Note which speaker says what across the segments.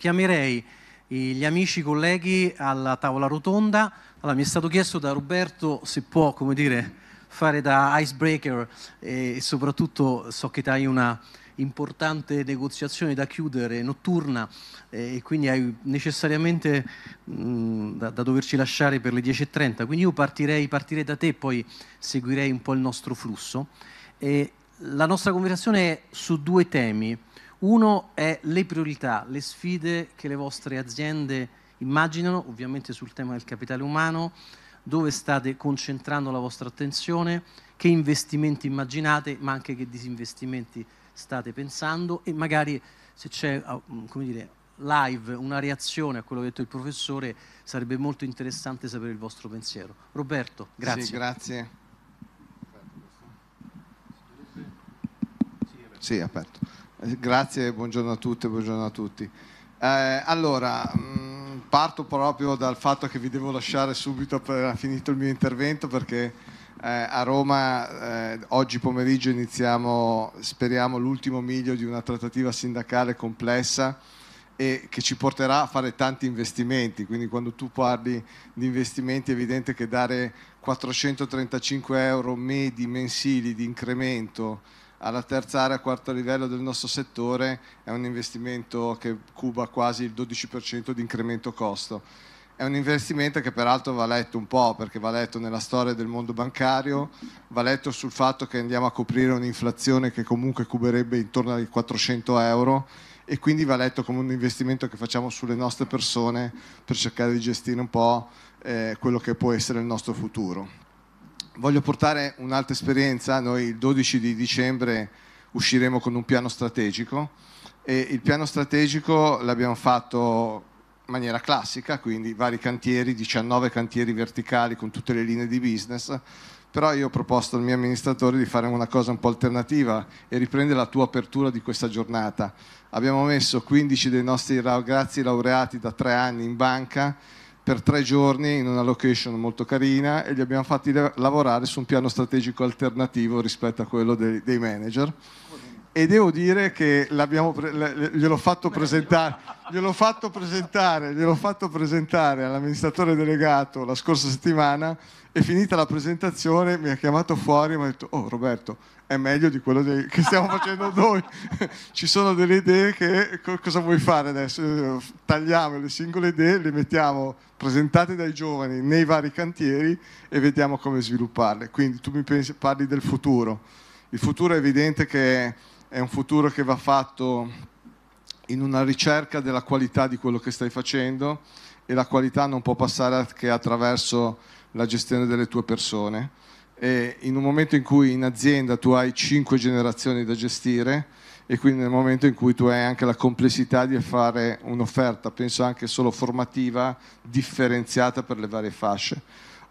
Speaker 1: chiamerei gli amici, colleghi alla tavola rotonda. Allora, mi è stato chiesto da Roberto se può, come dire, fare da icebreaker e soprattutto so che hai una importante negoziazione da chiudere notturna e quindi hai necessariamente mh, da, da, doverci lasciare per le 10.30 quindi io partirei, partirei da te e poi seguirei un po' il nostro flusso e la nostra conversazione è su due temi uno è le priorità, le sfide che le vostre aziende immaginano, ovviamente sul tema del capitale umano, dove state concentrando la vostra attenzione, che investimenti immaginate, ma anche che disinvestimenti state pensando e magari se c'è ah, mm, come dire, live una reazione a quello che ha detto il professore, sarebbe molto interessante sapere il
Speaker 2: vostro pensiero.
Speaker 1: Roberto, grazie. Sì, grazie.
Speaker 2: Sì, aperto. Grazie, buongiorno a tutte, buongiorno a tutti. Eh, allora, mh, mm, parto proprio dal fatto che vi devo lasciare subito per finito il mio intervento perché eh, a Roma eh, oggi pomeriggio iniziamo, speriamo, l'ultimo miglio di una trattativa sindacale complessa e che ci porterà a fare tanti investimenti, quindi quando tu parli di investimenti è evidente che dare 435 euro medi mensili di incremento alla terza area, quarto livello del nostro settore è un investimento che cuba quasi il 12% di incremento costo. È un investimento che peraltro va letto un po', perché va letto nella storia del mondo bancario, va letto sul fatto che andiamo a coprire un'inflazione che comunque cuberebbe intorno ai 400 euro e quindi va letto come un investimento che facciamo sulle nostre persone per cercare di gestire un po' eh, quello che può essere il nostro futuro voglio portare un'altra esperienza, noi il 12 di dicembre usciremo con un piano strategico e il piano strategico l'abbiamo fatto in maniera classica, quindi vari cantieri, 19 cantieri verticali con tutte le linee di business, però io ho proposto al mio amministratore di fare una cosa un po' alternativa e riprendere la tua apertura di questa giornata. Abbiamo messo 15 dei nostri ragazzi laureati da tre anni in banca per tre giorni in una location molto carina e li abbiamo fatti lavorare su un piano strategico alternativo rispetto a quello dei, dei manager. E devo dire che gliel'ho fatto, gliel'ho, fatto presentare, gliel'ho fatto presentare all'amministratore delegato la scorsa settimana e finita la presentazione mi ha chiamato fuori e mi ha detto oh Roberto è meglio di quello de- che stiamo facendo noi. Ci sono delle idee che co- cosa vuoi fare adesso? Tagliamo le singole idee, le mettiamo presentate dai giovani nei vari cantieri e vediamo come svilupparle. Quindi tu mi pensi, parli del futuro. Il futuro è evidente che è un futuro che va fatto in una ricerca della qualità di quello che stai facendo e la qualità non può passare che attraverso la gestione delle tue persone e in un momento in cui in azienda tu hai cinque generazioni da gestire e quindi nel momento in cui tu hai anche la complessità di fare un'offerta, penso anche solo formativa, differenziata per le varie fasce.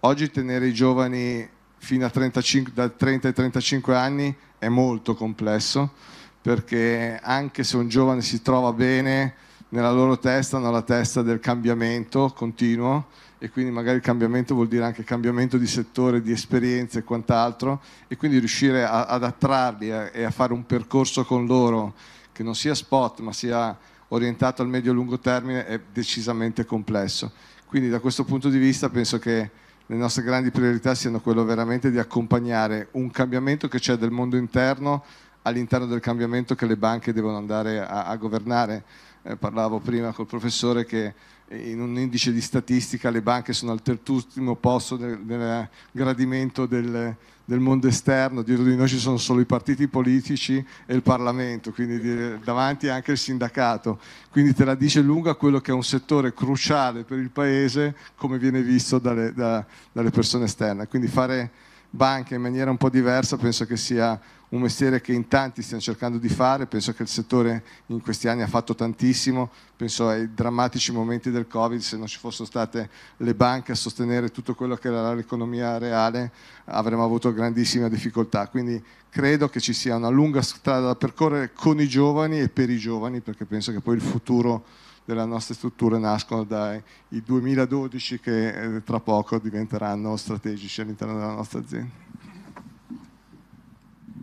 Speaker 2: Oggi tenere i giovani fino a 35, da 30 ai 35 anni è molto complesso perché anche se un giovane si trova bene, nella loro testa hanno la testa del cambiamento continuo e quindi magari il cambiamento vuol dire anche cambiamento di settore, di esperienze e quant'altro e quindi riuscire a, ad attrarli a, e a fare un percorso con loro che non sia spot ma sia orientato al medio-lungo e termine è decisamente complesso. Quindi da questo punto di vista penso che le nostre grandi priorità siano quello veramente di accompagnare un cambiamento che c'è del mondo interno all'interno del cambiamento che le banche devono andare a, a governare. Eh, parlavo prima col professore che in un indice di statistica le banche sono al terzultimo posto del, del gradimento del, del, mondo esterno, dietro di noi ci sono solo i partiti politici e il Parlamento, quindi davanti anche il sindacato. Quindi te la dice lunga quello che è un settore cruciale per il Paese come viene visto dalle, da, dalle persone esterne. Quindi fare banca in maniera un po' diversa penso che sia un mestiere che in tanti stiamo cercando di fare, penso che il settore in questi anni ha fatto tantissimo, penso ai drammatici momenti del Covid, se non ci fossero state le banche a sostenere tutto quello che era l'economia reale avremmo avuto grandissime difficoltà, quindi credo che ci sia una lunga strada da percorrere con i giovani e per i giovani perché penso che poi il futuro delle nostre strutture nascono dai 2012 che eh, tra poco diventeranno strategici all'interno della nostra azienda.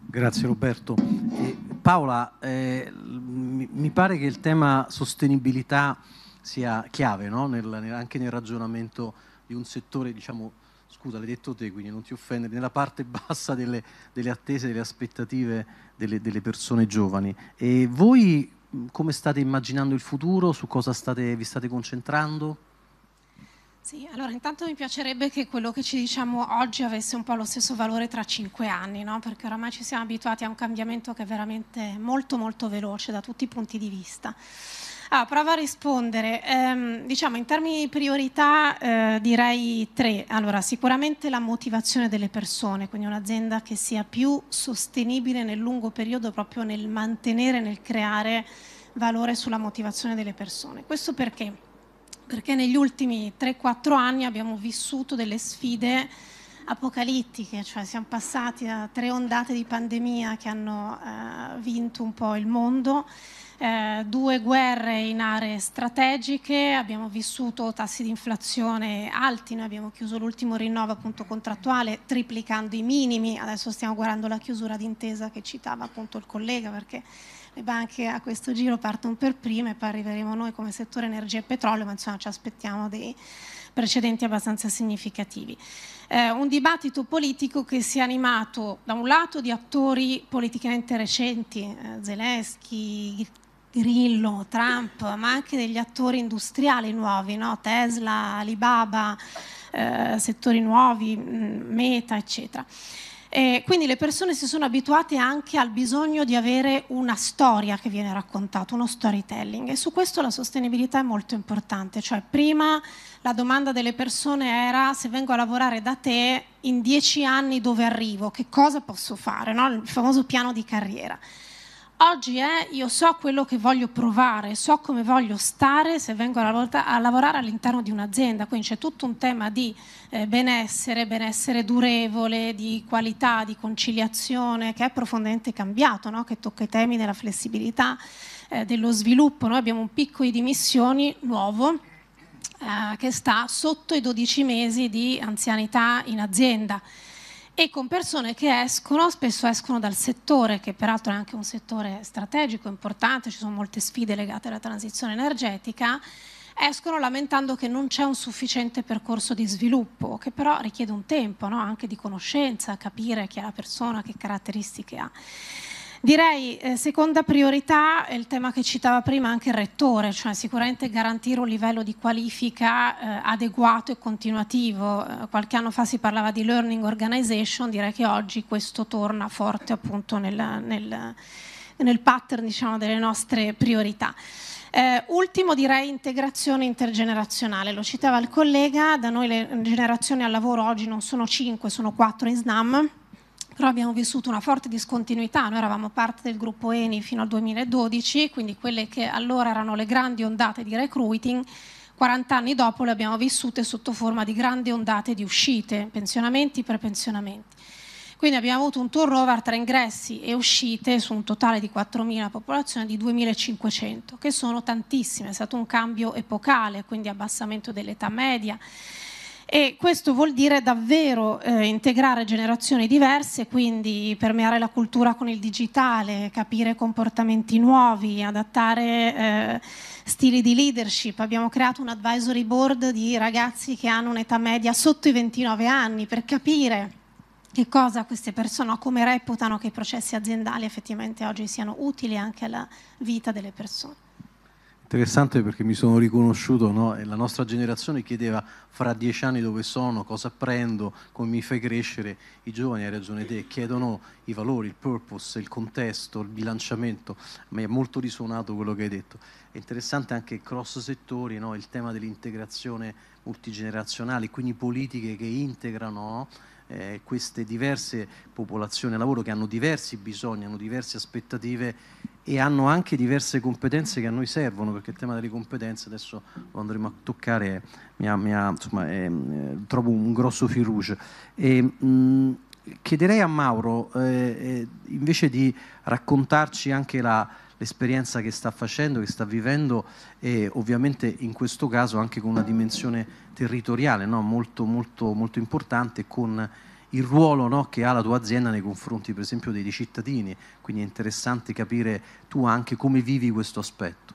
Speaker 1: Grazie Roberto. Eh, Paola, eh, mi, pare che il tema sostenibilità sia chiave no? nel, anche nel ragionamento di un settore, diciamo, scusa, l'hai detto te, quindi non ti offendere, nella parte bassa delle, delle attese, delle aspettative delle, delle persone giovani. E voi come state immaginando il futuro, su cosa state, vi state concentrando?
Speaker 3: Sì, allora intanto mi piacerebbe che quello che ci diciamo oggi avesse un po' lo stesso valore tra cinque anni, no? perché oramai ci siamo abituati a un cambiamento che è veramente molto molto veloce da tutti i punti di vista. Ah, prova a rispondere. Eh, diciamo in termini di priorità eh, direi tre. Allora, sicuramente la motivazione delle persone, quindi un'azienda che sia più sostenibile nel lungo periodo proprio nel mantenere, nel creare valore sulla motivazione delle persone. Questo perché? Perché negli ultimi 3-4 anni abbiamo vissuto delle sfide apocalittiche, cioè siamo passati da tre ondate di pandemia che hanno eh, vinto un po' il mondo eh, due guerre in aree strategiche, abbiamo vissuto tassi di inflazione alti, noi abbiamo chiuso l'ultimo rinnovo appunto contrattuale triplicando i minimi, adesso stiamo guardando la chiusura d'intesa che citava appunto il collega perché le banche a questo giro partono per prime e poi arriveremo noi come settore energia e petrolio, ma insomma ci aspettiamo dei precedenti abbastanza significativi. Eh, un dibattito politico che si è animato da un lato di attori politicamente recenti, eh, Zelensky, Grillo, Trump, ma anche degli attori industriali nuovi, no? Tesla, Alibaba, eh, settori nuovi, mm, Meta, eccetera. E quindi le persone si sono abituate anche al bisogno di avere una storia che viene raccontata, uno storytelling e su questo la sostenibilità è molto importante, cioè prima la domanda delle persone era se vengo a lavorare da te in dieci anni dove arrivo, che cosa posso fare, no? il famoso piano di carriera. Oggi è io so quello che voglio provare, so come voglio stare se vengo a, lavorare all'interno di un'azienda, quindi c'è tutto un tema di eh, benessere, benessere durevole, di qualità, di conciliazione che è profondamente cambiato, no? che tocca i temi della flessibilità, eh, dello sviluppo. Noi abbiamo un picco di dimissioni nuovo eh, che sta sotto i 12 mesi di anzianità in azienda e con persone che escono, spesso escono dal settore, che peraltro è anche un settore strategico, importante, ci sono molte sfide legate alla transizione energetica, escono lamentando che non c'è un sufficiente percorso di sviluppo, che però richiede un tempo no? anche di conoscenza, capire chi è la persona, che caratteristiche ha. Direi eh, seconda priorità è il tema che citava prima anche il rettore, cioè sicuramente garantire un livello di qualifica eh, adeguato e continuativo. Eh, qualche anno fa si parlava di learning organization, direi che oggi questo torna forte appunto nel, nel, nel pattern diciamo, delle nostre priorità. Eh, ultimo direi integrazione intergenerazionale, lo citava il collega, da noi le generazioni al lavoro oggi non sono 5, sono 4 in SNAM, però abbiamo vissuto una forte discontinuità, noi eravamo parte del gruppo Eni fino al 2012, quindi quelle che allora erano le grandi ondate di recruiting, 40 anni dopo le abbiamo vissute sotto forma di grandi ondate di uscite, pensionamenti per pensionamenti. Quindi abbiamo avuto un turnover tra ingressi e uscite su un totale di 4.000 popolazione di 2.500, che sono tantissime, è stato un cambio epocale, quindi abbassamento dell'età media, e questo vuol dire davvero eh, integrare generazioni diverse, quindi permeare la cultura con il digitale, capire comportamenti nuovi, adattare eh, stili di leadership. Abbiamo creato un advisory board di ragazzi che hanno un'età media sotto i 29 anni per capire che cosa queste persone, come reputano che i processi aziendali effettivamente oggi siano utili anche alla vita delle persone.
Speaker 1: Interessante perché mi sono riconosciuto, no? la nostra generazione chiedeva fra dieci anni dove sono, cosa prendo, come mi fai crescere. I giovani, hai ragione te, chiedono i valori, il purpose, il contesto, il bilanciamento. Mi è molto risuonato quello che hai detto. È interessante anche cross settori, no? il tema dell'integrazione multigenerazionale, quindi politiche che integrano no? eh, queste diverse popolazioni a lavoro che hanno diversi bisogni, hanno diverse aspettative e hanno anche diverse competenze che a noi servono, perché il tema delle competenze adesso lo andremo a toccare, mi ha, insomma, è, eh, trovo un grosso fil E, mh, chiederei a Mauro eh, eh, invece di raccontarci anche la, l'esperienza che sta facendo, che sta vivendo e ovviamente in questo caso anche con una dimensione territoriale no? molto, molto, molto importante con il ruolo no, che ha la tua azienda nei confronti per esempio dei cittadini, quindi è interessante capire tu anche come vivi questo aspetto.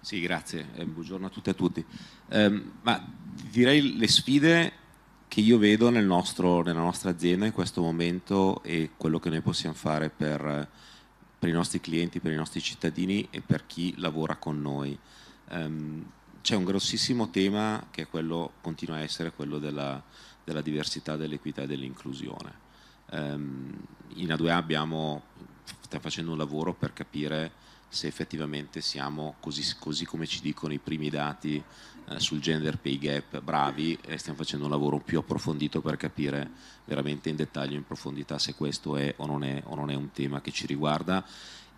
Speaker 4: Sì, grazie, eh, buongiorno a tutti e a tutti. Eh, ma direi le sfide che io vedo nel nostro, nella nostra azienda in questo momento e quello che noi possiamo fare per, per, i nostri clienti, per i nostri cittadini e per chi lavora con noi. Eh, c'è un grossissimo tema che è quello, continua a essere quello della, della diversità, dell'equità e dell'inclusione. Ehm, in A2A abbiamo, stiamo facendo un lavoro per capire se effettivamente siamo, così, così come ci dicono i primi dati eh, sul gender pay gap, bravi e stiamo facendo un lavoro più approfondito per capire veramente in dettaglio, in profondità, se questo è o non è, o non è un tema che ci riguarda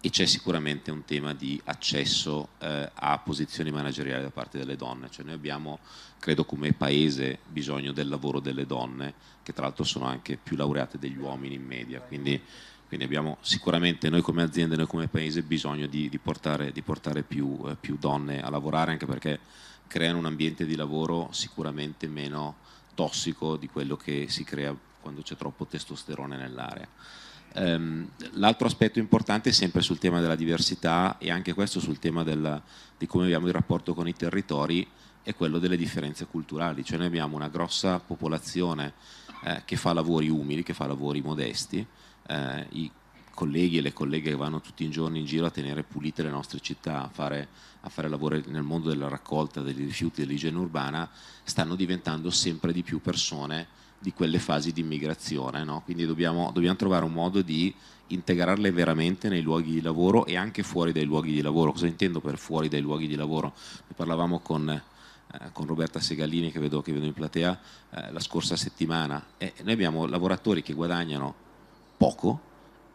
Speaker 4: e c'è sicuramente un tema di accesso eh, a posizioni manageriali da parte delle donne, cioè noi abbiamo, credo come paese, bisogno del lavoro delle donne, che tra l'altro sono anche più laureate degli uomini in media, quindi, quindi abbiamo sicuramente noi come azienda, noi come paese bisogno di, di portare, di portare più, eh, più donne a lavorare, anche perché creano un ambiente di lavoro sicuramente meno tossico di quello che si crea quando c'è troppo testosterone nell'area. Ehm, l'altro aspetto importante è sempre sul tema della diversità e anche questo sul tema della, di come abbiamo il rapporto con i territori è quello delle differenze culturali, cioè noi abbiamo una grossa popolazione eh, che fa lavori umili, che fa lavori modesti, eh, i colleghi e le colleghe che vanno tutti i giorni in giro a tenere pulite le nostre città, a fare, a fare lavori nel mondo della raccolta dei rifiuti dell'igiene urbana, stanno diventando sempre di più persone di quelle fasi di immigrazione, no? quindi dobbiamo, dobbiamo, trovare un modo di integrarle veramente nei luoghi di lavoro e anche fuori dai luoghi di lavoro. Cosa intendo per fuori dai luoghi di lavoro? Ne parlavamo con, eh, con Roberta Segallini che vedo, che vedo in platea eh, la scorsa settimana e noi abbiamo lavoratori che guadagnano poco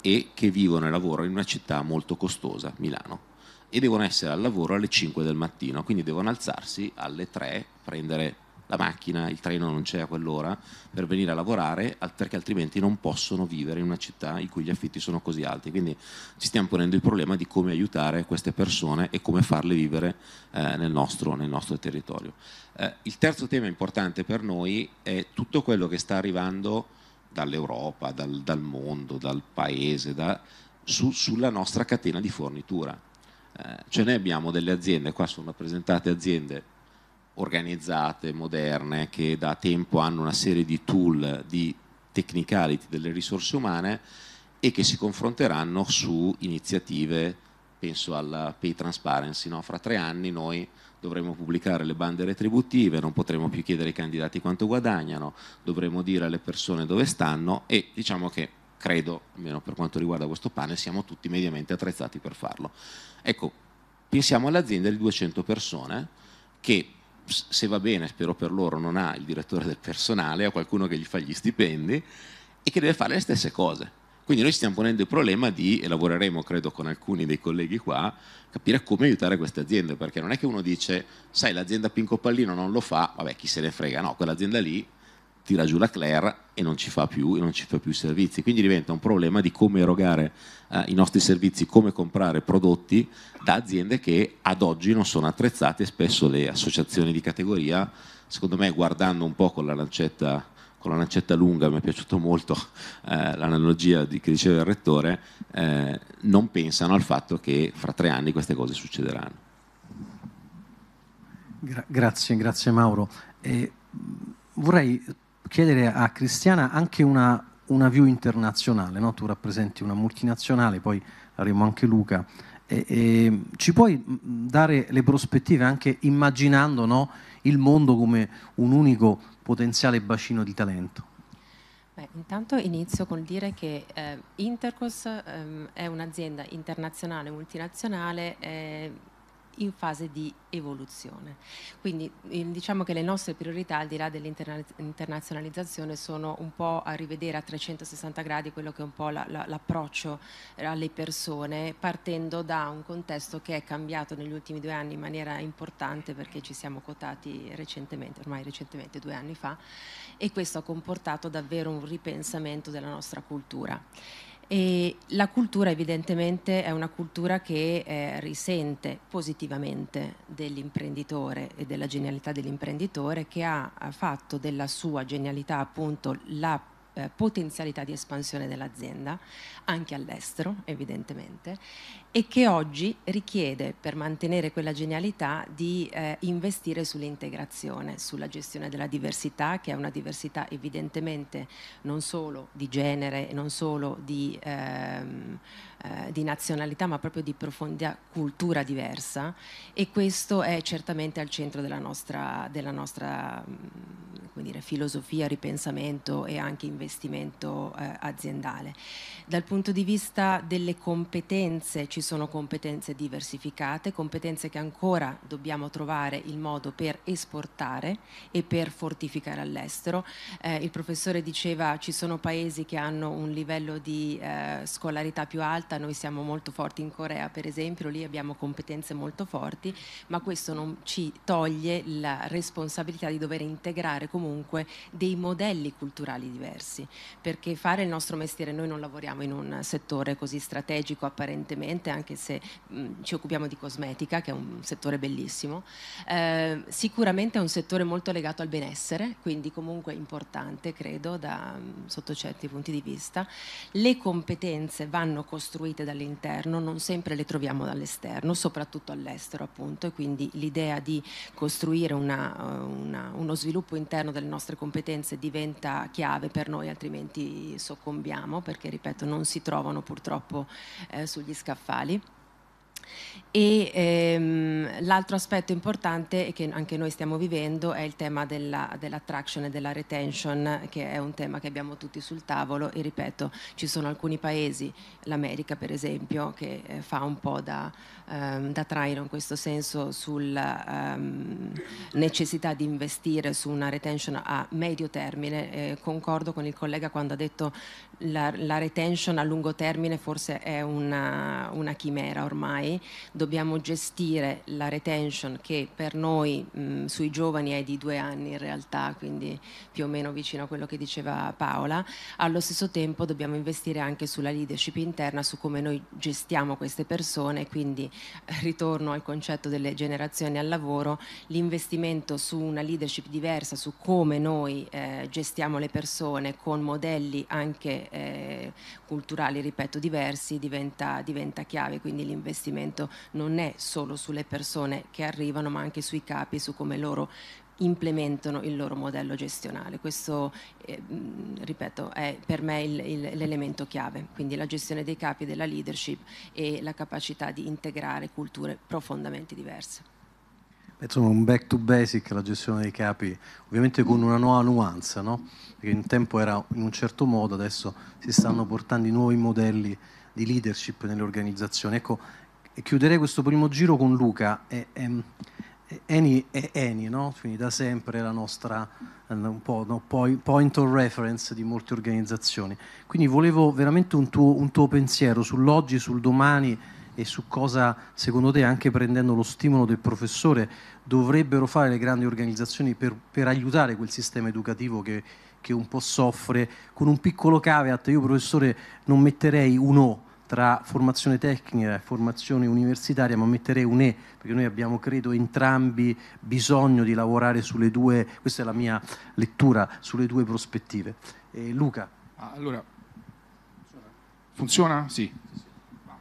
Speaker 4: e che vivono e lavorano in una città molto costosa, Milano e devono essere al lavoro alle 5 del mattino, quindi devono alzarsi alle 3, prendere la macchina, il treno non c'è a quell'ora per venire a lavorare perché altrimenti non possono vivere in una città in cui gli affitti sono così alti. Quindi ci stiamo ponendo il problema di come aiutare queste persone e come farle vivere eh, nel, nostro, nel, nostro, territorio. Eh, il terzo tema importante per noi è tutto quello che sta arrivando dall'Europa, dal, dal mondo, dal paese, da, su, sulla nostra catena di fornitura. Eh, cioè noi abbiamo delle aziende, qua sono rappresentate aziende organizzate, moderne, che da tempo hanno una serie di tool, di technicality delle risorse umane e che si confronteranno su iniziative, penso alla pay transparency, no? fra tre anni noi dovremo pubblicare le bande retributive, non potremo più chiedere ai candidati quanto guadagnano, dovremo dire alle persone dove stanno e diciamo che credo, almeno per quanto riguarda questo panel, siamo tutti mediamente attrezzati per farlo. Ecco, pensiamo all'azienda di 200 persone che se va bene, spero per loro, non ha il direttore del personale, ha qualcuno che gli fa gli stipendi e che deve fare le stesse cose. Quindi noi stiamo ponendo il problema di, e lavoreremo credo con alcuni dei colleghi qua, capire come aiutare queste aziende, perché non è che uno dice, sai, l'azienda Pinco Pallino non lo fa, vabbè chi se ne frega, no, quell'azienda lì tira giù la Claire e non ci fa più, non ci fa più servizi. Quindi diventa un problema di come erogare eh, i nostri servizi, come comprare prodotti da aziende che ad oggi non sono attrezzate. Spesso le associazioni di categoria, secondo me, guardando un po' con la lancetta, con la lancetta lunga, mi è piaciuto molto eh, l'analogia di, che diceva il rettore, eh, non pensano al fatto che fra tre anni queste cose succederanno.
Speaker 1: Gra- grazie, grazie Mauro. Mm, vorrei chiedere a Cristiana anche una, una view internazionale, no? tu rappresenti una multinazionale, poi avremo anche Luca, e, e, ci puoi dare le prospettive anche immaginando no, il mondo come un unico potenziale bacino di talento?
Speaker 5: Beh, intanto inizio col dire che eh, Intercos ehm, è un'azienda internazionale, multinazionale, eh, in fase di evoluzione. Quindi ehm, diciamo che le nostre priorità al di là dell'internazionalizzazione sono un po' a rivedere a 360 gradi quello che è un po' la, la, l'approccio eh, alle persone partendo da un contesto che è cambiato negli ultimi due anni in maniera importante perché ci siamo quotati recentemente, ormai recentemente due anni fa e questo ha comportato davvero un ripensamento della nostra cultura. E la cultura evidentemente è una cultura che eh, risente positivamente dell'imprenditore e della genialità dell'imprenditore che ha, ha fatto della sua genialità appunto la eh, potenzialità di espansione dell'azienda, anche all'estero evidentemente, e che oggi richiede per mantenere quella genialità di eh, investire sull'integrazione, sulla gestione della diversità, che è una diversità evidentemente non solo di genere, non solo di... Ehm, eh, di nazionalità ma proprio di profonda cultura diversa e questo è certamente al centro della nostra, della nostra mm, dire, filosofia, ripensamento e anche investimento eh, aziendale. Dal punto di vista delle competenze ci sono competenze diversificate, competenze che ancora dobbiamo trovare il modo per esportare e per fortificare all'estero. Eh, il professore diceva ci sono paesi che hanno un livello di eh, scolarità più alto, adatta, noi siamo molto forti in Corea per esempio, lì abbiamo competenze molto forti, ma questo non ci toglie la responsabilità di dover integrare comunque dei modelli culturali diversi, perché fare il nostro mestiere, noi non lavoriamo in un settore così strategico apparentemente, anche se mh, ci occupiamo di cosmetica, che è un settore bellissimo, eh, sicuramente è un settore molto legato al benessere, quindi comunque importante credo da, sotto certi punti di vista. Le competenze vanno costruite costruite dall'interno non sempre le troviamo dall'esterno, soprattutto all'estero appunto e quindi l'idea di costruire una, eh, una, uno sviluppo interno delle nostre competenze diventa chiave per noi, altrimenti soccombiamo perché ripeto non si trovano purtroppo eh, sugli scaffali. E ehm, l'altro aspetto importante che anche noi stiamo vivendo è il tema della, dell'attraction e della retention, che è un tema che abbiamo tutti sul tavolo e ripeto, ci sono alcuni paesi, l'America per esempio, che eh, fa un po' da ehm, da traino in questo senso sulla ehm, necessità di investire su una retention a medio termine. Eh, concordo con il collega quando ha detto la, la retention a lungo termine forse è una, una, chimera ormai. Dobbiamo gestire la retention che per noi mh, sui giovani è di due anni in realtà, quindi più o meno vicino a quello che diceva Paola. Allo stesso tempo dobbiamo investire anche sulla leadership interna, su come noi gestiamo queste persone, quindi ritorno al concetto delle generazioni al lavoro, l'investimento su una leadership diversa, su come noi eh, gestiamo le persone con modelli anche eh, culturali, ripeto, diversi, diventa, diventa chiave. Quindi l'investimento non è solo sulle persone che arrivano, ma anche sui capi, su come loro implementano il loro modello gestionale. Questo, eh, ripeto, è per me il, il, l'elemento chiave, quindi la gestione dei capi, della leadership e la capacità di integrare culture profondamente diverse.
Speaker 1: Insomma, un back to basic la gestione dei capi, ovviamente con una nuova nuanza, no? perché un tempo era in un certo modo, adesso si stanno portando i nuovi modelli di leadership nelle organizzazioni. Ecco, chiuderei questo primo giro con Luca. E, e, ehm, Eni è Eni, no? quindi da sempre la nostra eh, un po', no? point of reference di molte organizzazioni. Quindi volevo veramente un tuo, un tuo pensiero sull'oggi, sul domani e su cosa secondo te, anche prendendo lo stimolo del professore, dovrebbero fare le grandi organizzazioni per, per aiutare quel sistema educativo che, che, un po' soffre, con un piccolo caveat, io professore non metterei un O tra formazione tecnica e formazione universitaria, ma metterei un E, perché noi abbiamo, credo, entrambi bisogno di lavorare sulle due, questa è la mia lettura, sulle due
Speaker 6: prospettive. Eh, Luca. Ah, allora, funziona? sì. Ah,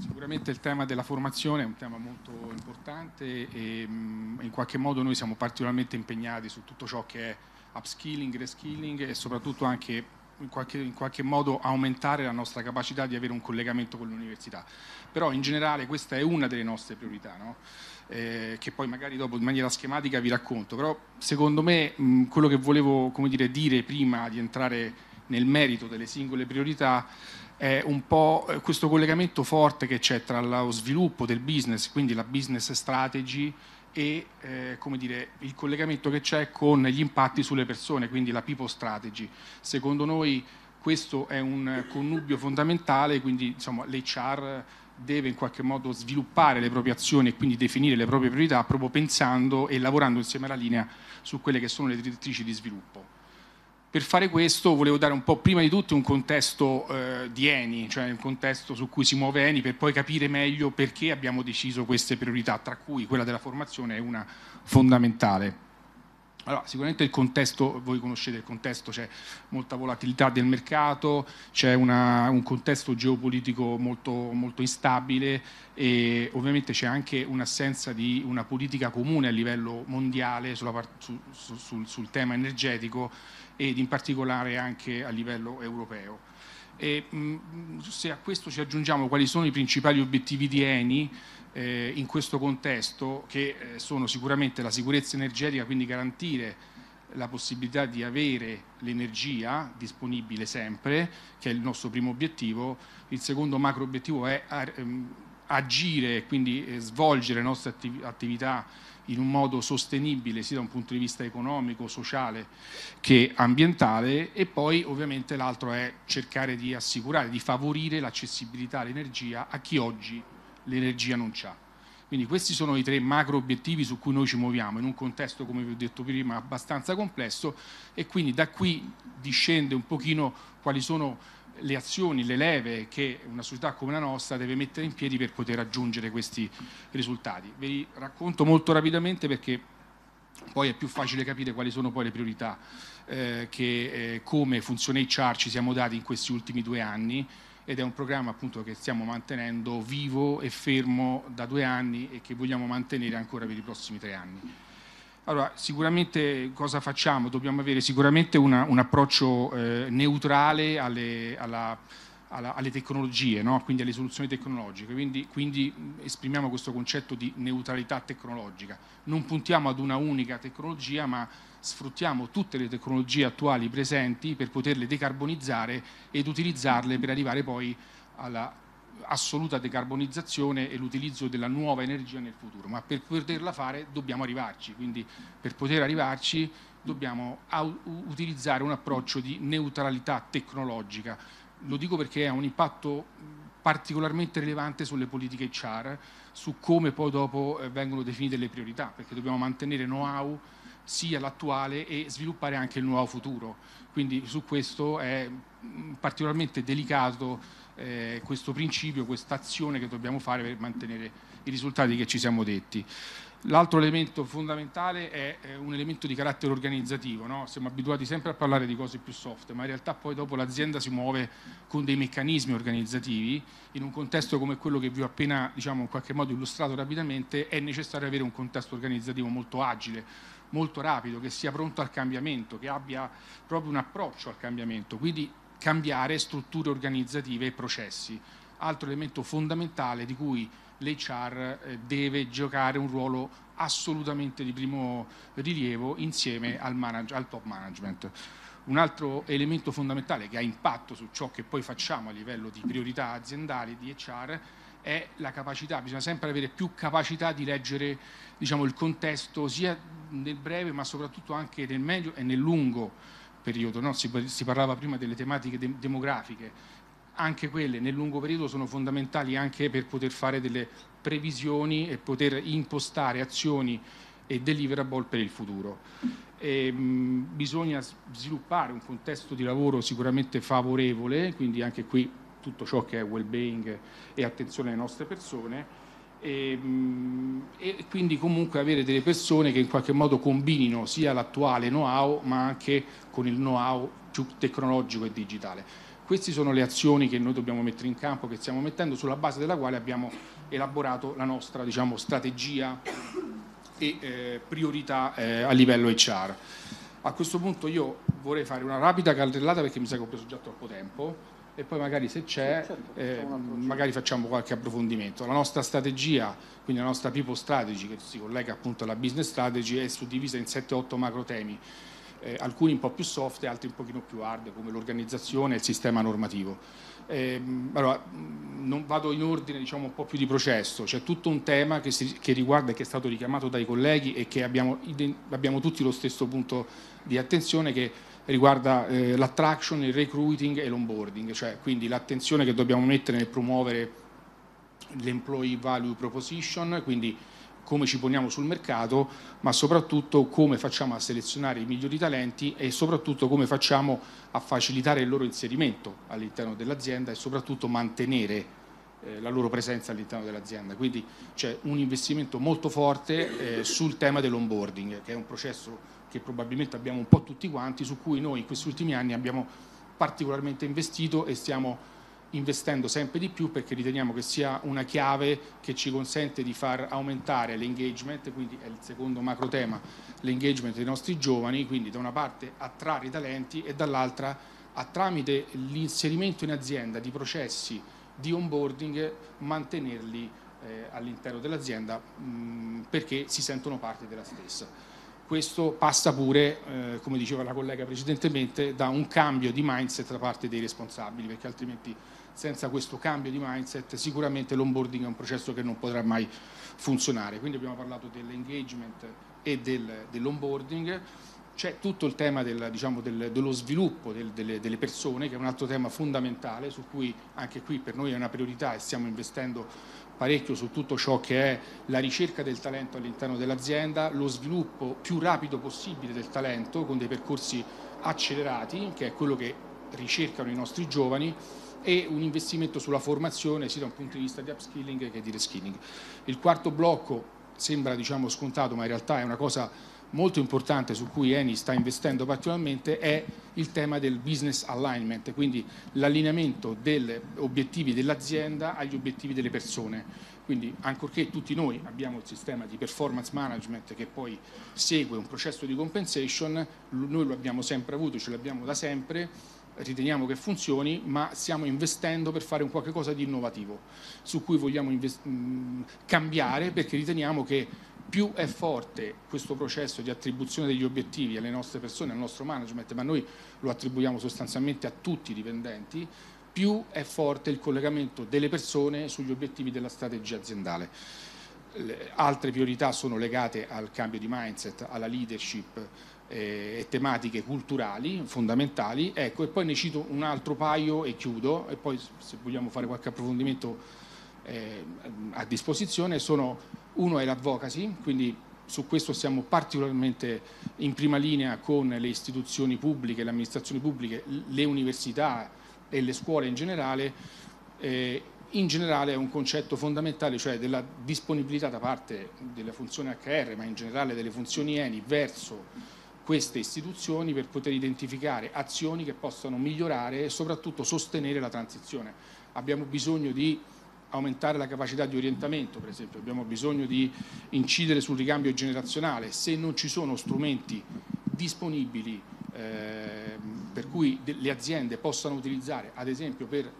Speaker 6: sicuramente il tema della formazione è un tema molto importante e mm, in qualche modo noi siamo particolarmente impegnati su tutto ciò che è upskilling, reskilling e soprattutto anche in qualche, in qualche modo aumentare la nostra capacità di avere un collegamento con l'università. Però in generale questa è una delle nostre priorità. No? Eh, che poi magari dopo in maniera schematica vi racconto, però secondo me mh, quello che volevo dire, dire, prima di entrare nel merito delle singole priorità è un po' eh, questo collegamento forte che c'è tra lo sviluppo del business, quindi la business strategy, e eh, dire, il collegamento che c'è con gli impatti sulle persone, quindi la people strategy. Secondo noi questo è un connubio fondamentale, quindi insomma, l'HR deve in qualche modo sviluppare le proprie azioni e quindi definire le proprie priorità proprio pensando e lavorando insieme alla linea su quelle che sono le direttrici di sviluppo. Per fare questo volevo dare un po' prima di tutto un contesto eh, di Eni, cioè un contesto su cui si muove Eni per poi capire meglio perché abbiamo deciso queste priorità, tra cui quella della formazione è una fondamentale. Allora, sicuramente il contesto, voi conoscete il contesto, c'è molta volatilità del mercato, c'è un contesto geopolitico molto, molto, instabile e ovviamente c'è anche un'assenza di una politica comune a livello mondiale sulla, su, sul, sul tema energetico ed in particolare anche a livello europeo. E, mh, mm, se a questo ci aggiungiamo quali sono i principali obiettivi di Eni eh, in questo contesto, che eh, sono sicuramente la sicurezza energetica, quindi garantire la possibilità di avere l'energia disponibile sempre, che è il nostro primo obiettivo, il secondo macro obiettivo è ar- mm, agire, quindi eh, svolgere le nostre attiv- attività in un modo sostenibile sia da un punto di vista economico, sociale che ambientale e poi ovviamente l'altro è cercare di assicurare, di favorire l'accessibilità all'energia a chi oggi l'energia non ha. Quindi questi sono i tre macro obiettivi su cui noi ci muoviamo in un contesto, come vi ho detto prima, abbastanza complesso e quindi da qui discende un pochino quali sono le azioni, le leve che una società come la nostra deve mettere in piedi per poter raggiungere questi risultati. Ve li racconto molto rapidamente perché poi è più facile capire quali sono poi le priorità eh, che eh, come funzione HR ci siamo dati in questi ultimi due anni ed è un programma appunto che stiamo mantenendo vivo e fermo da due anni e che vogliamo mantenere ancora per i prossimi tre anni. Allora, sicuramente cosa facciamo? Dobbiamo avere sicuramente una, un approccio eh, neutrale alle, alla, alla, alle tecnologie, no? quindi alle soluzioni tecnologiche, quindi, quindi, esprimiamo questo concetto di neutralità tecnologica. Non puntiamo ad una unica tecnologia, ma sfruttiamo tutte le tecnologie attuali presenti per poterle decarbonizzare ed utilizzarle per arrivare poi alla assoluta decarbonizzazione e l'utilizzo della nuova energia nel futuro, ma per poterla fare dobbiamo arrivarci, quindi per poter arrivarci dobbiamo utilizzare un approccio di neutralità tecnologica. Lo dico perché ha un impatto particolarmente rilevante sulle politiche CHAR, su come poi dopo eh, vengono definite le priorità, perché dobbiamo mantenere know-how sia l'attuale e sviluppare anche il nuovo futuro. Quindi su questo è particolarmente delicato eh, questo principio, questa azione che dobbiamo fare per mantenere i risultati che ci siamo detti. L'altro elemento fondamentale è, è eh, un elemento di carattere organizzativo, no? siamo abituati sempre a parlare di cose più soft, ma in realtà poi dopo l'azienda si muove con dei meccanismi organizzativi, in un contesto come quello che vi ho appena diciamo, in qualche modo illustrato rapidamente è necessario avere un contesto organizzativo molto agile, molto rapido, che sia pronto al cambiamento, che abbia proprio un approccio al cambiamento. Quindi cambiare strutture organizzative e processi, altro elemento fondamentale di cui l'HR eh, deve giocare un ruolo assolutamente di primo rilievo insieme al, manage, al top management. Un altro elemento fondamentale che ha impatto su ciò che poi facciamo a livello di priorità aziendali di HR è la capacità, bisogna sempre avere più capacità di leggere diciamo, il contesto sia nel breve ma soprattutto anche nel medio e nel lungo periodo, no? si, si, parlava prima delle tematiche de demografiche, anche quelle nel lungo periodo sono fondamentali anche per poter fare delle previsioni e poter impostare azioni e deliverable per il futuro. E, ehm, mh, bisogna sviluppare un contesto di lavoro sicuramente favorevole, quindi anche qui tutto ciò che è well-being e attenzione alle nostre persone e, ehm, e, quindi comunque avere delle persone che in qualche modo combinino sia l'attuale know-how ma anche con il know-how più tecnologico e digitale. Queste sono le azioni che noi dobbiamo mettere in campo, che stiamo mettendo, sulla base della quale abbiamo elaborato la nostra diciamo, strategia e eh, priorità eh, a livello HR. A questo punto io vorrei fare una rapida cartellata perché mi sa che ho preso già troppo tempo e poi magari se c'è, sì, certo, eh, magari facciamo qualche approfondimento. La nostra strategia, quindi la nostra people strategy, che si collega appunto alla business strategy, è suddivisa in 7-8 macro temi. Eh, alcuni un po' più soft e altri un pochino più hard come l'organizzazione e il sistema normativo. Eh, allora, non vado in ordine diciamo un po' più di processo, c'è tutto un tema che, si, che riguarda e che è stato richiamato dai colleghi e che abbiamo, abbiamo tutti lo stesso punto di attenzione che riguarda eh, l'attraction, il recruiting e l'onboarding, cioè quindi l'attenzione che dobbiamo mettere nel promuovere l'employee value proposition, quindi come ci poniamo sul mercato, ma soprattutto come facciamo a selezionare i migliori talenti e soprattutto come facciamo a facilitare il loro inserimento all'interno dell'azienda e soprattutto mantenere eh, la loro presenza all'interno dell'azienda. Quindi c'è un investimento molto forte eh, sul tema dell'onboarding, che è un processo che probabilmente abbiamo un po' tutti quanti, su cui noi in questi ultimi anni abbiamo particolarmente investito e stiamo investendo sempre di più perché riteniamo che sia una chiave che ci consente di far aumentare l'engagement, quindi è il secondo macro tema, l'engagement dei nostri giovani, quindi da una parte attrarre i talenti e dall'altra tramite l'inserimento in azienda di processi di onboarding mantenerli eh, all'interno dell'azienda mm, perché si sentono parte della stessa. Questo passa pure, eh, come diceva la collega precedentemente, da un cambio di mindset da parte dei responsabili, perché altrimenti senza questo cambio di mindset sicuramente l'onboarding è un processo che non potrà mai funzionare. Quindi abbiamo parlato dell'engagement e del, dell'onboarding c'è tutto il tema del, diciamo, del, dello sviluppo del, delle, delle, persone, che è un altro tema fondamentale su cui anche qui per noi è una priorità e stiamo investendo parecchio su tutto ciò che è la ricerca del talento all'interno dell'azienda, lo sviluppo più rapido possibile del talento con dei percorsi accelerati, che è quello che ricercano i nostri giovani e un investimento sulla formazione sia da un punto di vista di upskilling che di reskilling. Il quarto blocco sembra diciamo, scontato, ma in realtà è una cosa molto importante su cui Eni sta investendo particolarmente è il tema del business alignment, quindi l'allineamento degli obiettivi dell'azienda agli obiettivi delle persone. Quindi ancorché tutti noi abbiamo il sistema di performance management che poi segue un processo di compensation, noi lo abbiamo sempre avuto, ce l'abbiamo da sempre, riteniamo che funzioni, ma stiamo investendo per fare un qualche cosa di innovativo, su cui vogliamo mm, cambiare perché riteniamo che più è forte questo processo di attribuzione degli obiettivi alle nostre persone, al nostro management, ma noi lo attribuiamo sostanzialmente a tutti i dipendenti, più è forte il collegamento delle persone sugli obiettivi della strategia aziendale. Le altre priorità sono legate al cambio di mindset, alla leadership eh, e tematiche culturali fondamentali. Ecco, e poi ne cito un altro paio e chiudo, e poi se vogliamo fare qualche approfondimento eh, a disposizione, sono uno è l'advocacy, quindi su questo siamo particolarmente in prima linea con le istituzioni pubbliche, le amministrazioni pubbliche, le università e le scuole in generale. Eh, in generale è un concetto fondamentale, cioè della disponibilità da parte della funzione HR, ma in generale delle funzioni ENI verso queste istituzioni per poter identificare azioni che possano migliorare e soprattutto sostenere la transizione. Abbiamo bisogno di aumentare la capacità di orientamento, per esempio, abbiamo bisogno di incidere sul ricambio generazionale, se non ci sono strumenti disponibili eh, per cui le aziende possano utilizzare, ad esempio per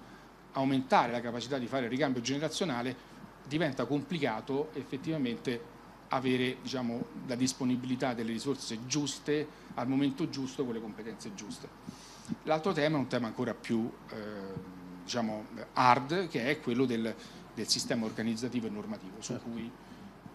Speaker 6: aumentare la capacità di fare il ricambio generazionale, diventa complicato effettivamente avere diciamo, la disponibilità delle risorse giuste al momento giusto con le competenze giuste. L'altro tema è un tema ancora più... Eh, diciamo, hard, che è quello del, del sistema organizzativo e normativo, certo. su cui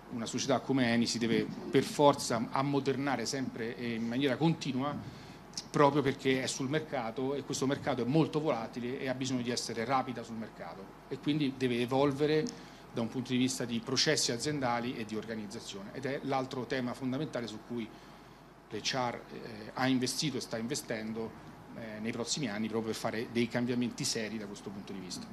Speaker 6: una società come Eni si deve per forza ammodernare sempre e in maniera continua proprio perché è sul mercato e questo mercato è molto volatile e ha bisogno di essere rapida sul mercato e quindi deve evolvere da un punto di vista di processi aziendali e di organizzazione ed è l'altro tema fondamentale su cui l'HR eh, ha investito e sta investendo eh, nei prossimi anni proprio per fare dei cambiamenti seri da questo punto di vista.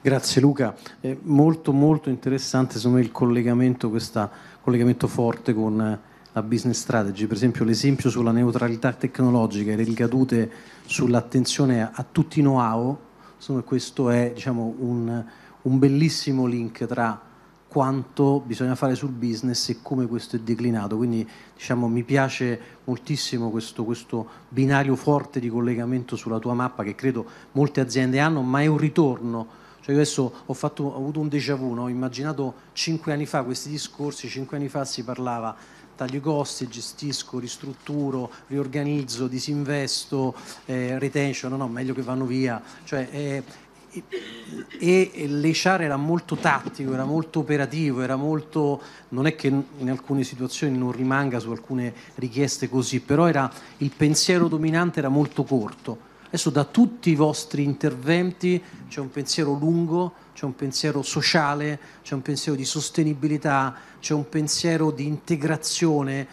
Speaker 1: Grazie Luca, è eh, molto molto interessante secondo me il collegamento, questo collegamento forte con eh, la business strategy, per esempio l'esempio sulla neutralità tecnologica e le ricadute sull'attenzione a, a tutti i know-how, insomma questo è diciamo, un, un bellissimo link tra quanto bisogna fare sul business e come questo è declinato. Quindi diciamo, mi piace moltissimo questo, questo, binario forte di collegamento sulla tua mappa che credo molte aziende hanno, ma è un ritorno. Cioè io adesso ho, fatto, ho avuto un déjà vu, no? ho immaginato cinque anni fa questi discorsi, cinque anni fa si parlava taglio i costi, gestisco, ristrutturo, riorganizzo, disinvesto, eh, retention, no, no, meglio che vanno via. Cioè, eh, e, Leciar era molto tattico, era molto operativo, era molto, non è che in alcune situazioni non rimanga su alcune richieste così, però era, il pensiero dominante era molto corto. Adesso da tutti i vostri interventi c'è un pensiero lungo, c'è un pensiero sociale, c'è un pensiero di sostenibilità, c'è un pensiero di integrazione,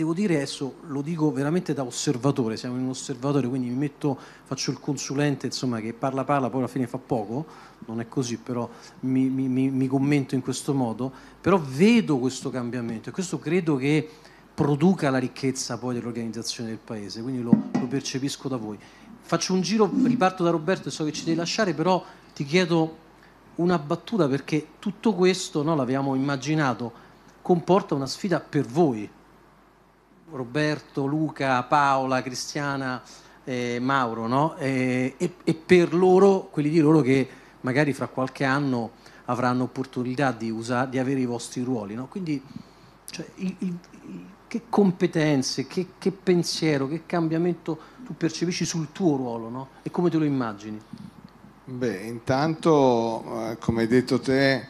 Speaker 1: devo dire adesso, lo dico veramente da osservatore, siamo in un osservatore, quindi mi metto, faccio il consulente insomma, che parla parla, poi alla fine fa poco, non è così, però mi, mi, mi commento in questo modo, però vedo questo cambiamento e questo credo che produca la ricchezza poi dell'organizzazione del paese, quindi lo, lo percepisco da voi. Faccio un giro, riparto da Roberto e so che ci devi lasciare, però ti chiedo una battuta perché tutto questo, no, l'avevamo immaginato, comporta una sfida per voi, Roberto, Luca, Paola, Cristiana, eh, Mauro, no? eh, e, e, per loro, quelli di loro che magari fra qualche anno avranno opportunità di, usare, di avere i vostri ruoli. No? Quindi cioè, il, il, che competenze, che, che, pensiero, che cambiamento tu percepisci sul tuo ruolo no? e come te lo immagini?
Speaker 2: Beh, intanto, eh, come hai detto te,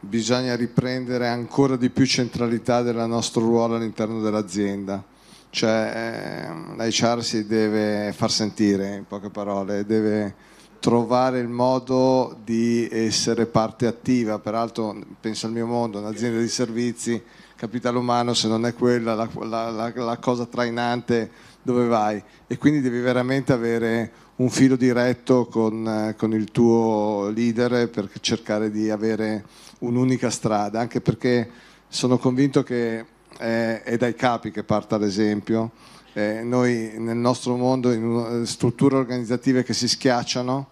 Speaker 2: bisogna riprendere ancora di più centralità del nostro ruolo all'interno dell'azienda. Cioè ehm, l'HR si deve far sentire, in poche parole, deve trovare il modo di essere parte attiva. Peraltro, penso al mio mondo, un'azienda di servizi, capitale umano, se non è quella la, la, la cosa trainante, dove vai? E quindi devi veramente avere un filo diretto con, con il tuo leader per cercare di avere un'unica strada, anche perché sono convinto che eh, è dai capi che parta l'esempio. Eh, noi nel nostro mondo, in strutture organizzative che si schiacciano,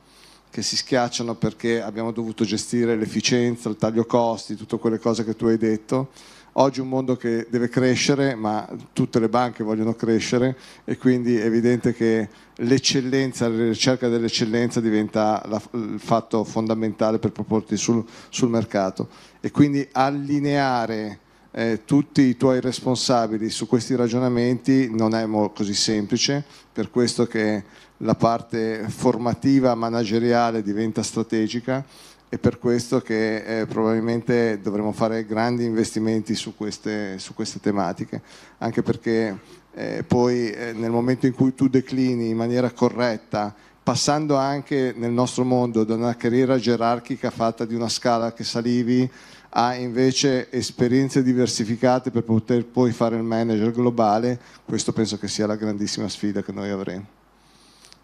Speaker 2: che si schiacciano perché abbiamo dovuto gestire l'efficienza, il taglio costi, tutte quelle cose che tu hai detto, Oggi è un mondo che deve crescere, ma tutte le banche vogliono crescere e quindi è evidente che l'eccellenza, la ricerca dell'eccellenza diventa la, il fatto fondamentale per proporti sul, sul mercato. E quindi allineare eh, tutti i tuoi responsabili su questi ragionamenti non è così semplice, per questo che la parte formativa, manageriale diventa strategica è per questo che eh, probabilmente dovremo fare grandi investimenti su queste, su queste tematiche, anche perché eh, poi eh, nel momento in cui tu declini in maniera corretta, passando anche nel nostro mondo da una carriera gerarchica fatta di una scala che salivi a invece esperienze diversificate per poter poi fare il manager globale, questo penso che sia la grandissima sfida che noi avremo.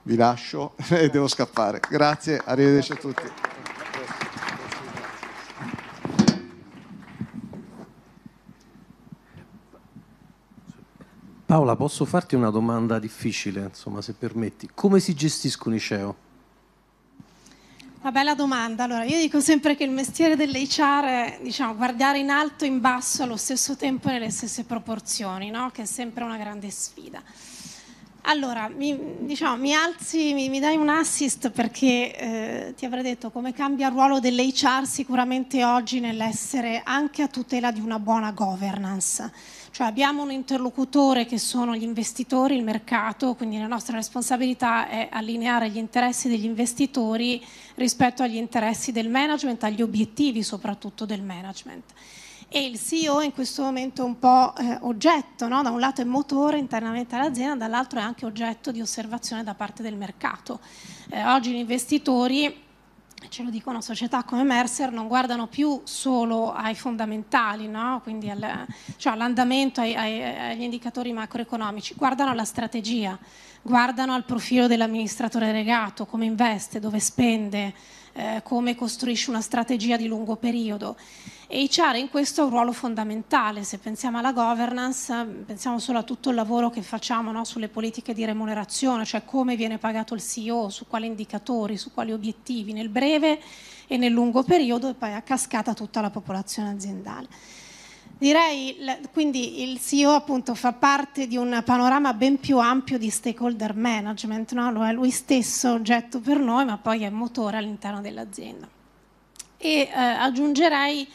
Speaker 2: Vi lascio e devo scappare. Grazie, arrivederci a tutti.
Speaker 1: Paola, posso farti una domanda difficile, insomma, se permetti. Come si gestiscono i CEO?
Speaker 3: Una bella domanda. Allora, io dico sempre che il mestiere delle è diciamo, guardare in alto e in basso allo stesso tempo e nelle stesse proporzioni, no? che è sempre una grande sfida. Allora, mi, diciamo, mi alzi, mi, mi, dai un assist perché eh, ti avrei detto come cambia il ruolo delle sicuramente oggi nell'essere anche a tutela di una buona governance cioè abbiamo un interlocutore che sono gli investitori, il mercato, quindi la nostra responsabilità è allineare gli interessi degli investitori rispetto agli interessi del management, agli obiettivi soprattutto del management. E il CEO in questo momento è un po' eh, oggetto, no? da un lato è motore internamente all'azienda, dall'altro è anche oggetto di osservazione da parte del mercato. Eh, oggi gli investitori ce lo dicono società come Mercer, non guardano più solo ai fondamentali, no? quindi al, cioè all'andamento, ai, ai, agli indicatori macroeconomici, guardano alla strategia, guardano al profilo dell'amministratore delegato, come investe, dove spende, eh, come costruisce una strategia di lungo periodo. E HR in questo ha un ruolo fondamentale, se pensiamo alla governance, pensiamo solo a tutto il lavoro che facciamo no, sulle politiche di remunerazione, cioè come viene pagato il CEO, su quali indicatori, su quali obiettivi nel breve e nel lungo periodo e poi a cascata tutta la popolazione aziendale. Direi quindi il CEO appunto fa parte di un panorama ben più ampio di stakeholder management, no? lo è lui stesso oggetto per noi ma poi è motore all'interno dell'azienda. E eh, aggiungerei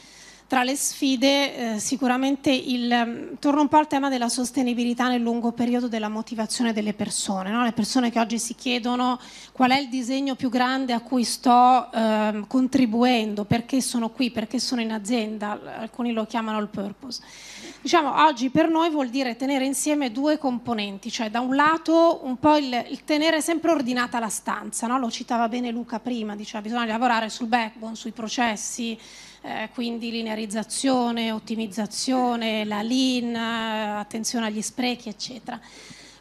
Speaker 3: tra le sfide eh, sicuramente il, mm, torno un po' al tema della sostenibilità nel lungo periodo della motivazione delle persone, no? le persone che oggi si chiedono qual è il disegno più grande a cui sto eh, contribuendo, perché sono qui, perché sono in azienda, alcuni lo chiamano il purpose. Diciamo, oggi per noi vuol dire tenere insieme due componenti, cioè da un lato un po' il, il tenere sempre ordinata la stanza, no? lo citava bene Luca prima, diceva bisogna lavorare sul backbone, sui processi, eh, quindi linearizzazione, ottimizzazione, la lean, eh, attenzione agli sprechi, eccetera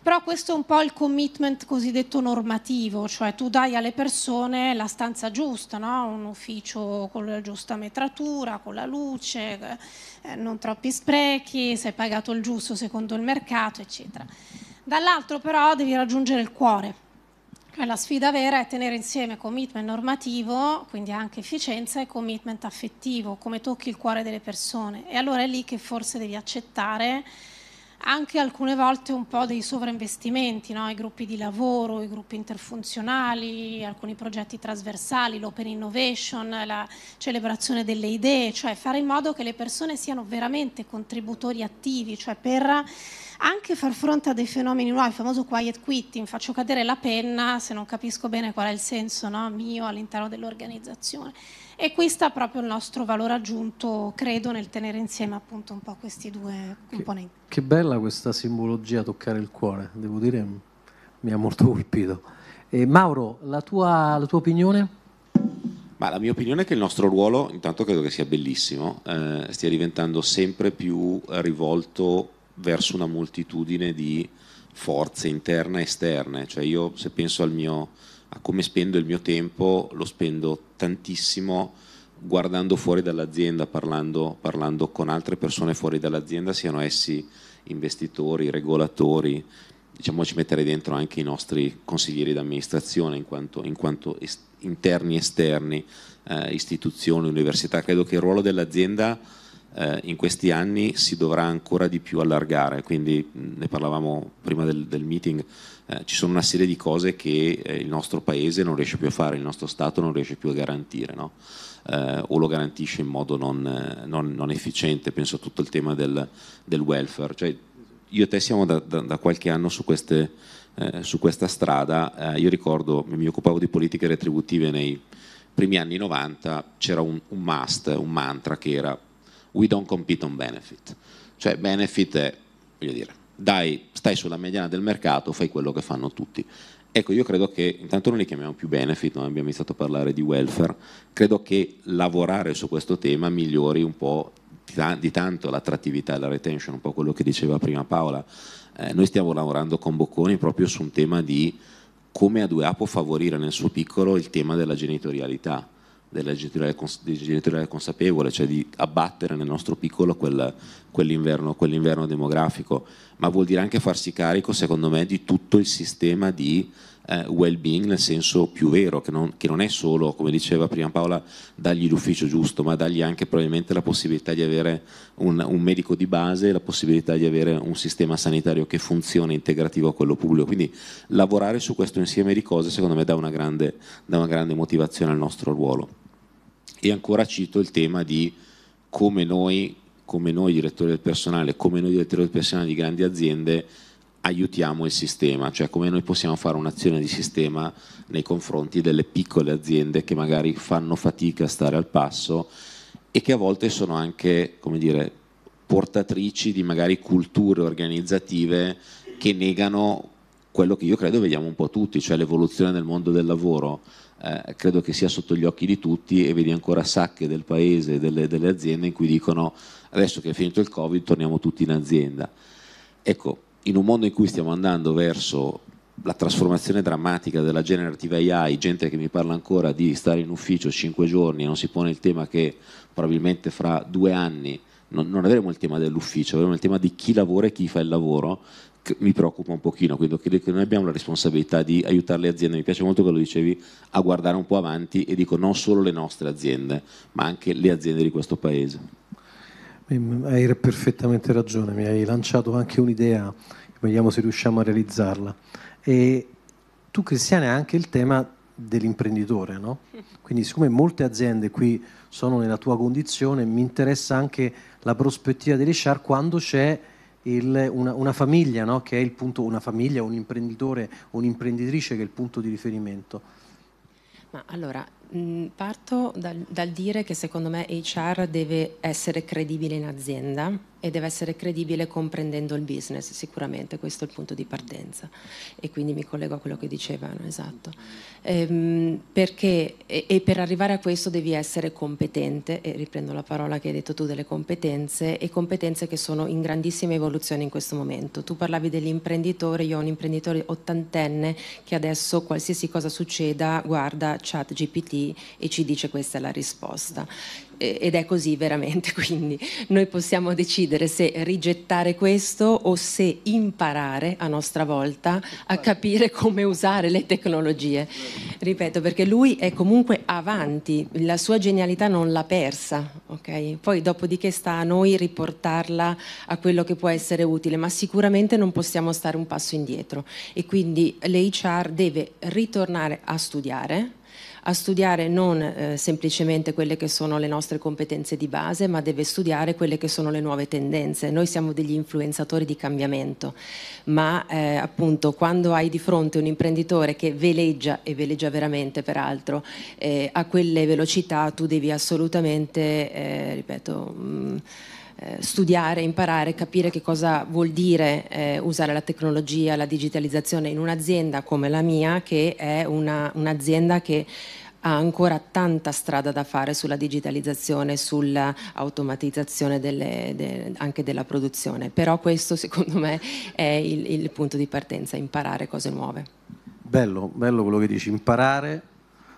Speaker 3: però questo è un po' il commitment cosiddetto normativo, cioè tu dai alle persone la stanza giusta, no? un ufficio con la giusta metratura, con la luce, eh, non troppi sprechi, sei pagato il giusto secondo il mercato, eccetera. Dall'altro però devi raggiungere il cuore, cioè la sfida vera è tenere insieme commitment normativo, quindi anche efficienza, e commitment affettivo, come tocchi il cuore delle persone. E allora è lì che forse devi accettare anche alcune volte un po' dei sovrainvestimenti, no? i gruppi di lavoro, i gruppi interfunzionali, alcuni progetti trasversali, l'open innovation, la celebrazione delle idee, cioè fare in modo che le persone siano veramente contributori attivi, cioè per anche far fronte a dei fenomeni nuovi, il famoso quiet quitting, faccio cadere la penna se non capisco bene qual è il senso no? mio all'interno dell'organizzazione e qui sta proprio il nostro valore aggiunto, credo, nel tenere insieme appunto un po' questi due componenti.
Speaker 1: Che, che bella questa simbologia toccare il cuore, devo dire mi ha molto colpito. E Mauro, la tua, la tua opinione?
Speaker 4: Ma la mia opinione è che il nostro ruolo, intanto credo che sia bellissimo, eh, stia diventando sempre più rivolto verso una moltitudine di forze interne e esterne. Cioè io se penso al mio, a come spendo il mio tempo, lo spendo tantissimo guardando fuori dall'azienda, parlando, parlando con altre persone fuori dall'azienda, siano essi investitori, regolatori, diciamo ci metterei dentro anche i nostri consiglieri d'amministrazione in quanto, in quanto est- interni e esterni, eh, istituzioni, università. Credo che il ruolo dell'azienda eh, in questi anni si dovrà ancora di più allargare, quindi ne parlavamo prima del, del meeting, eh, ci sono una serie di cose che eh, il nostro paese non riesce più a fare, il nostro Stato non riesce più a garantire, no? Eh, o lo garantisce in modo non, eh, non, non, efficiente, penso a tutto il tema del, del welfare. Cioè, io e te siamo da, da, da qualche anno su, queste, eh, su questa strada, io ricordo, mi occupavo di politiche retributive nei primi anni 90, c'era un, un must, un mantra che era we don't compete on benefit. Cioè benefit è, voglio dire, dai, stai sulla mediana del mercato, fai quello che fanno tutti. Ecco, io credo che, intanto non li chiamiamo più benefit, non abbiamo iniziato a parlare di welfare, credo che lavorare su questo tema migliori un po' di tanto l'attrattività, e la retention, un po' quello che diceva prima Paola. Eh, noi stiamo lavorando con Bocconi proprio su un tema di come a 2A può favorire nel suo piccolo il tema della genitorialità della genitoriale, consapevole, cioè di abbattere nel nostro piccolo quel, quell'inverno, quell'inverno, demografico, ma vuol dire anche farsi carico, secondo me, di tutto il sistema di eh, well-being nel senso più vero, che non, che non, è solo, come diceva prima Paola, dargli l'ufficio giusto, ma dargli anche probabilmente la possibilità di avere un, un medico di base, la possibilità di avere un sistema sanitario che funzioni integrativo a quello pubblico. Quindi lavorare su questo insieme di cose, secondo me, dà una grande, dà una grande motivazione al nostro ruolo. E ancora cito il tema di come noi, come noi direttori del personale, come noi direttori del personale di grandi aziende aiutiamo il sistema, cioè come noi possiamo fare un'azione di sistema nei confronti delle piccole aziende che magari fanno fatica a stare al passo e che a volte sono anche, come dire, portatrici di magari culture organizzative che negano quello che io credo vediamo un po' tutti, cioè l'evoluzione del mondo del lavoro. Eh, credo che sia sotto gli occhi di tutti e vedi ancora sacche del paese e delle, delle, aziende in cui dicono adesso che è finito il Covid torniamo tutti in azienda. Ecco, in un mondo in cui stiamo andando verso la trasformazione drammatica della generativa AI, gente che mi parla ancora di stare in ufficio cinque giorni e non si pone il tema che probabilmente fra due anni non, non avremo il tema dell'ufficio, avremo il tema di chi lavora e chi fa il lavoro, mi preoccupa un pochino, quindi credo che noi abbiamo la responsabilità di aiutare le aziende, mi piace molto quello che dicevi, a guardare un po' avanti e dico non solo le nostre aziende, ma anche le aziende di questo paese.
Speaker 1: Hai perfettamente ragione, mi hai lanciato anche un'idea, vediamo se riusciamo a realizzarla. E tu Cristiana hai anche il tema dell'imprenditore, no? Quindi siccome molte aziende qui sono nella tua condizione, mi interessa anche la prospettiva di Richard quando c'è il, una, una, famiglia, no? che è il punto, una famiglia, un imprenditore, un'imprenditrice che è il punto di riferimento?
Speaker 5: Ma allora, Mm, parto dal, dal, dire che secondo me HR deve essere credibile in azienda e deve essere credibile comprendendo il business, sicuramente questo è il punto di partenza e quindi mi collego a quello che dicevano, esatto. Ehm, perché, e, e, per arrivare a questo devi essere competente, e riprendo la parola che hai detto tu delle competenze, e competenze che sono in grandissima evoluzione in questo momento. Tu parlavi dell'imprenditore, io ho un imprenditore ottantenne che adesso qualsiasi cosa succeda guarda chat GPT dati e ci dice questa è la risposta. Ed è così veramente, quindi noi possiamo decidere se rigettare questo o se imparare a nostra volta a capire come usare le tecnologie. Ripeto, perché lui è comunque avanti, la sua genialità non l'ha persa, ok? Poi dopodiché sta a noi riportarla a quello che può essere utile, ma sicuramente non possiamo stare un passo indietro e quindi l'HR deve ritornare a studiare a studiare non eh, semplicemente quelle che sono le nostre competenze di base, ma deve studiare quelle che sono le nuove tendenze. Noi siamo degli influenzatori di cambiamento, ma eh, appunto quando hai di fronte un imprenditore che veleggia, e veleggia veramente peraltro, eh, a quelle velocità tu devi assolutamente, eh, ripeto... Mh, mm, eh, studiare, imparare, capire che cosa vuol dire eh, usare la tecnologia, la digitalizzazione in un'azienda come la mia, che è una, un'azienda che ha ancora tanta strada da fare sulla digitalizzazione, sull'automatizzazione delle, de, anche della produzione. Però questo secondo me è il, il punto di partenza, imparare cose nuove.
Speaker 1: Bello, bello quello che dici, imparare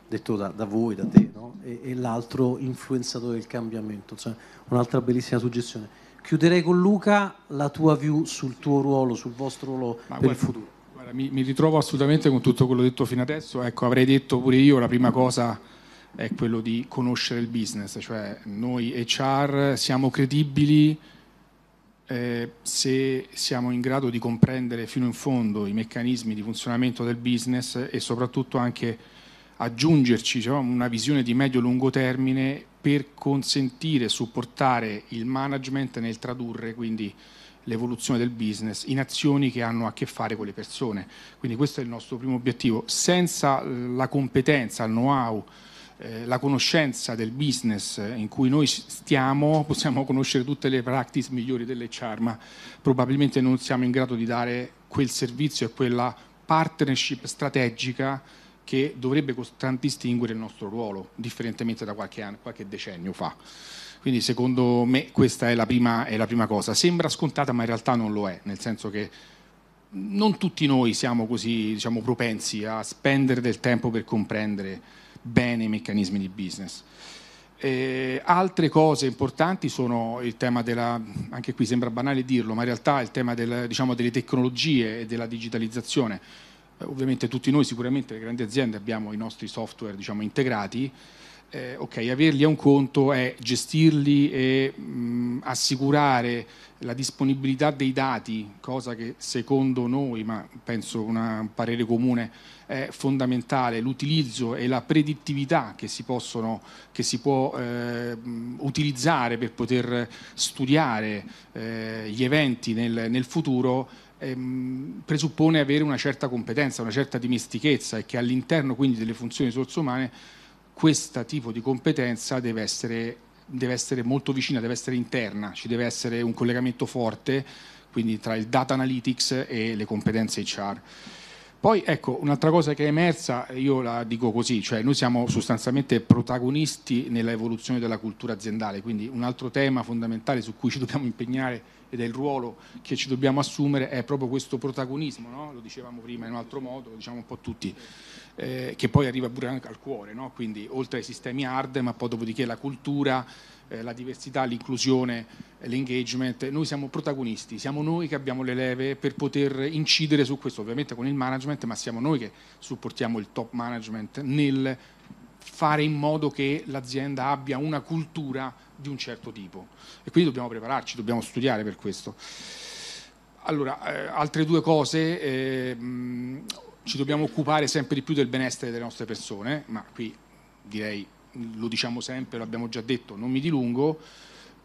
Speaker 1: detto da, da voi, da te, no? e, e l'altro influenzatore del cambiamento, cioè un'altra bellissima suggestione. Chiuderei con Luca la tua view sul tuo
Speaker 6: ruolo, sul vostro ruolo Ma per guarda, il futuro. Guarda, mi, mi, ritrovo assolutamente con tutto quello detto fino adesso, ecco avrei detto pure io la prima cosa è quello di conoscere il business, cioè noi HR siamo credibili eh, se siamo in grado di comprendere fino in fondo i meccanismi di funzionamento del business e soprattutto anche aggiungerci diciamo, una visione di medio-lungo termine per consentire e supportare il management nel tradurre quindi l'evoluzione del business in azioni che hanno a che fare con le persone. Quindi questo è il nostro primo obiettivo. Senza eh, la competenza, il know-how, eh, la conoscenza del business eh, in cui noi stiamo, possiamo conoscere tutte le practice migliori dell'HR, ma probabilmente non siamo in grado di dare quel servizio e quella partnership strategica che dovrebbe contraddistinguere il nostro ruolo, differentemente da qualche, anno, qualche decennio fa. Quindi secondo me questa è la, prima, è la prima cosa. Sembra scontata ma in realtà non lo è, nel senso che non tutti noi siamo così diciamo, propensi a spendere del tempo per comprendere bene i meccanismi di business. Eh, altre cose importanti sono il tema della, anche qui sembra banale dirlo, ma in realtà il tema del, diciamo, delle tecnologie e della digitalizzazione eh, ovviamente tutti noi sicuramente le grandi aziende abbiamo i nostri software diciamo, integrati, eh, ok, averli a un conto è gestirli e mh, mm, assicurare la disponibilità dei dati, cosa che secondo noi, ma penso una, un parere comune, è fondamentale, l'utilizzo e la predittività che si, possono, che si può eh, utilizzare per poter studiare eh, gli eventi nel, nel futuro Ehm, presuppone avere una certa competenza, una certa dimestichezza e che all'interno quindi delle funzioni risorse umane questo tipo di competenza deve essere, deve essere molto vicina, deve essere interna, ci deve essere un collegamento forte quindi tra il data analytics e le competenze HR. Poi ecco, un'altra cosa che è emersa, io la dico così, cioè noi siamo sostanzialmente protagonisti nella evoluzione della cultura aziendale, quindi un altro tema fondamentale su cui ci dobbiamo impegnare ed è il ruolo che ci dobbiamo assumere, è proprio questo protagonismo, no? lo dicevamo prima in un altro modo, lo diciamo un po' tutti, eh, che poi arriva pure anche al cuore, no? quindi oltre ai sistemi hard, ma poi dopodiché la cultura, eh, la diversità, l'inclusione, l'engagement, noi siamo protagonisti, siamo noi che abbiamo le leve per poter incidere su questo, ovviamente con il management, ma siamo noi che supportiamo il top management nel fare in modo che l'azienda abbia una cultura di un certo tipo e quindi dobbiamo prepararci, dobbiamo studiare per questo. Allora, eh, altre due cose, eh, mh, ci dobbiamo occupare sempre di più del benessere delle nostre persone, ma qui direi, lo diciamo sempre, l'abbiamo già detto, non mi dilungo,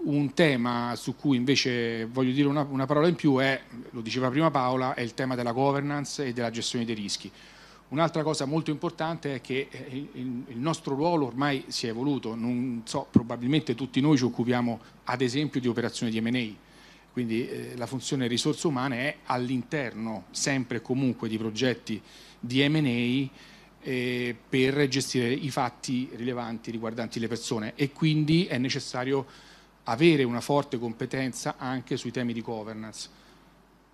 Speaker 6: un tema su cui invece voglio dire una, una, parola in più è, lo diceva prima Paola, è il tema della governance e della gestione dei rischi. Un'altra cosa molto importante è che eh, il nostro ruolo ormai si è evoluto, so, probabilmente tutti noi ci occupiamo ad esempio di operazioni di M&A, quindi eh, la funzione risorse umane è all'interno sempre e comunque di progetti di M&A eh, per gestire i fatti rilevanti riguardanti le persone e quindi è necessario avere una forte competenza anche sui temi di governance.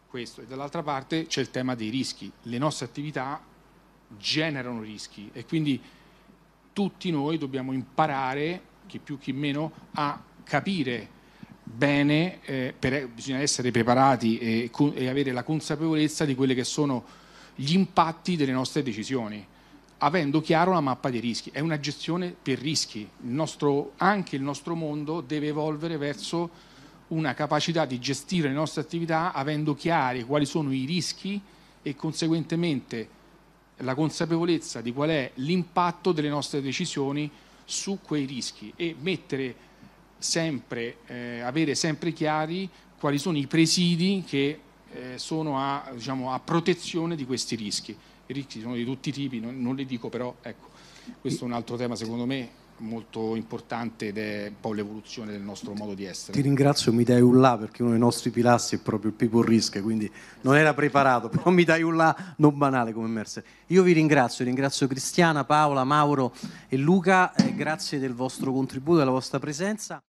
Speaker 6: Questo. E dall'altra parte c'è il tema dei rischi. Le nostre attività generano rischi e quindi tutti noi dobbiamo imparare, chi più chi meno, a capire bene, eh, per, bisogna essere preparati e, e, avere la consapevolezza di quelli che sono gli impatti delle nostre decisioni, avendo chiaro la mappa dei rischi. È una gestione per rischi, il nostro, anche il nostro mondo deve evolvere verso una capacità di gestire le nostre attività avendo chiari quali sono i rischi e conseguentemente la consapevolezza di qual è l'impatto delle nostre decisioni su quei rischi e mettere sempre, eh, avere sempre chiari quali sono i presidi che eh, sono a, diciamo, a, protezione di questi rischi. I rischi sono di tutti i tipi, non, non li dico però, ecco, questo è un altro tema secondo me molto importante ed è un po' l'evoluzione del nostro modo di essere. Ti
Speaker 1: ringrazio, mi dai un là perché uno dei nostri pilastri è proprio il people risk, quindi non era preparato, però mi dai un là non banale come Mercer. Io vi ringrazio, ringrazio Cristiana, Paola, Mauro e Luca, eh, grazie del vostro contributo e della vostra presenza.